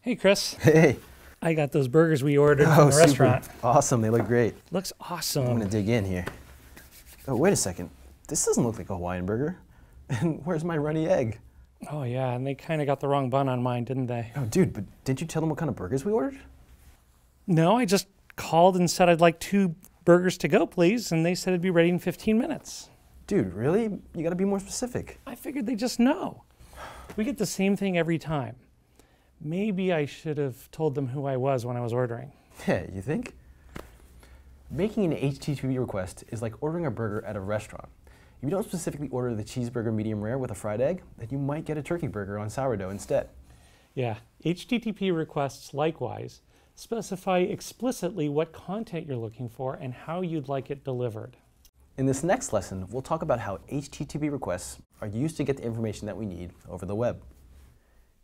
Hey, Chris. Hey. I got those burgers we ordered oh, from the restaurant. Awesome, they look great. Looks awesome. I'm gonna dig in here. Oh, wait a second. This doesn't look like a Hawaiian burger. And where's my runny egg? Oh yeah, and they kind of got the wrong bun on mine, didn't they? Oh dude, but didn't you tell them what kind of burgers we ordered? No, I just called and said I'd like two burgers to go, please, and they said it'd be ready in 15 minutes. Dude, really? You gotta be more specific. I figured they just know. We get the same thing every time maybe I should have told them who I was when I was ordering. Yeah, you think? Making an HTTP request is like ordering a burger at a restaurant. If you don't specifically order the cheeseburger medium rare with a fried egg, then you might get a turkey burger on sourdough instead. Yeah, HTTP requests likewise specify explicitly what content you're looking for and how you'd like it delivered. In this next lesson, we'll talk about how HTTP requests are used to get the information that we need over the web.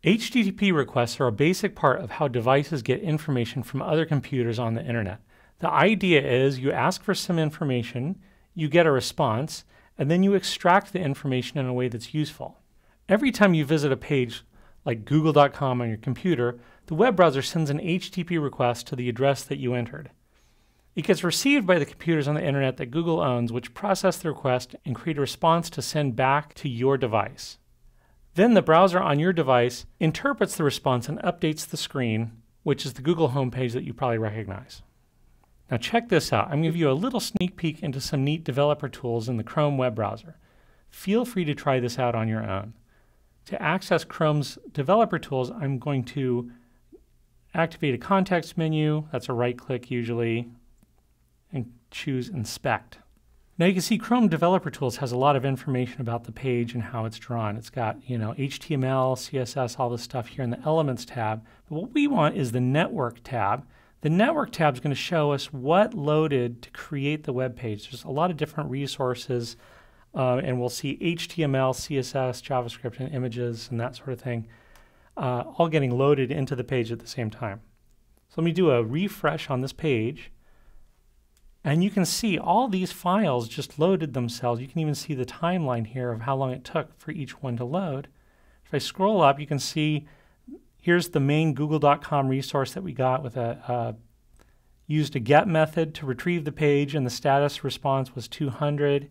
HTTP requests are a basic part of how devices get information from other computers on the internet. The idea is you ask for some information, you get a response, and then you extract the information in a way that's useful. Every time you visit a page like google.com on your computer, the web browser sends an HTTP request to the address that you entered. It gets received by the computers on the internet that Google owns, which process the request and create a response to send back to your device. Then the browser on your device interprets the response and updates the screen, which is the Google homepage that you probably recognize. Now check this out. I'm going to give you a little sneak peek into some neat developer tools in the Chrome web browser. Feel free to try this out on your own. To access Chrome's developer tools, I'm going to activate a context menu. That's a right click usually, and choose Inspect. Now you can see Chrome Developer Tools has a lot of information about the page and how it's drawn. It's got, you know, HTML, CSS, all this stuff here in the Elements tab. But what we want is the Network tab. The Network tab is going to show us what loaded to create the web page. There's a lot of different resources, uh, and we'll see HTML, CSS, JavaScript, and images, and that sort of thing, uh, all getting loaded into the page at the same time. So let me do a refresh on this page. And you can see all these files just loaded themselves. You can even see the timeline here of how long it took for each one to load. If I scroll up, you can see here's the main google.com resource that we got with a, uh, used a get method to retrieve the page and the status response was 200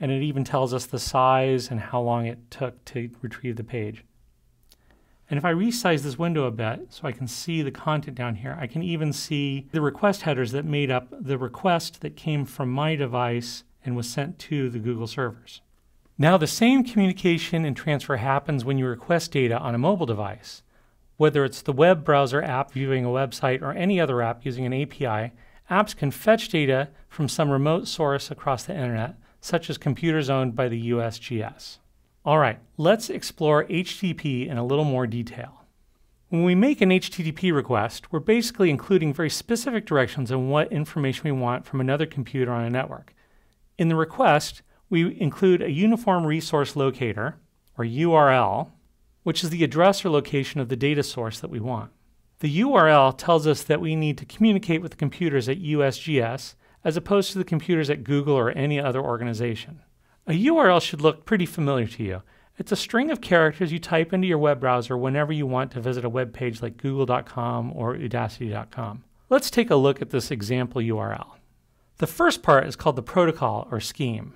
and it even tells us the size and how long it took to retrieve the page. And if I resize this window a bit so I can see the content down here, I can even see the request headers that made up the request that came from my device and was sent to the Google servers. Now the same communication and transfer happens when you request data on a mobile device. Whether it's the web browser app viewing a website or any other app using an API, apps can fetch data from some remote source across the internet, such as computers owned by the USGS. All right, let's explore HTTP in a little more detail. When we make an HTTP request, we're basically including very specific directions on what information we want from another computer on a network. In the request, we include a Uniform Resource Locator, or URL, which is the address or location of the data source that we want. The URL tells us that we need to communicate with the computers at USGS as opposed to the computers at Google or any other organization. A URL should look pretty familiar to you. It's a string of characters you type into your web browser whenever you want to visit a web page like google.com or udacity.com. Let's take a look at this example URL. The first part is called the protocol or scheme.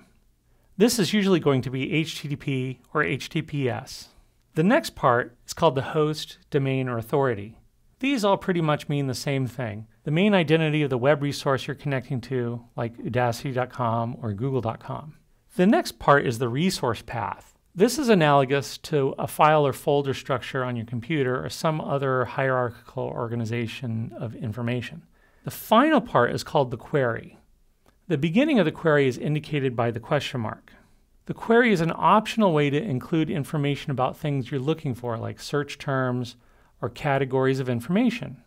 This is usually going to be HTTP or HTTPS. The next part is called the host, domain, or authority. These all pretty much mean the same thing. The main identity of the web resource you're connecting to, like udacity.com or google.com. The next part is the resource path. This is analogous to a file or folder structure on your computer or some other hierarchical organization of information. The final part is called the query. The beginning of the query is indicated by the question mark. The query is an optional way to include information about things you're looking for, like search terms or categories of information.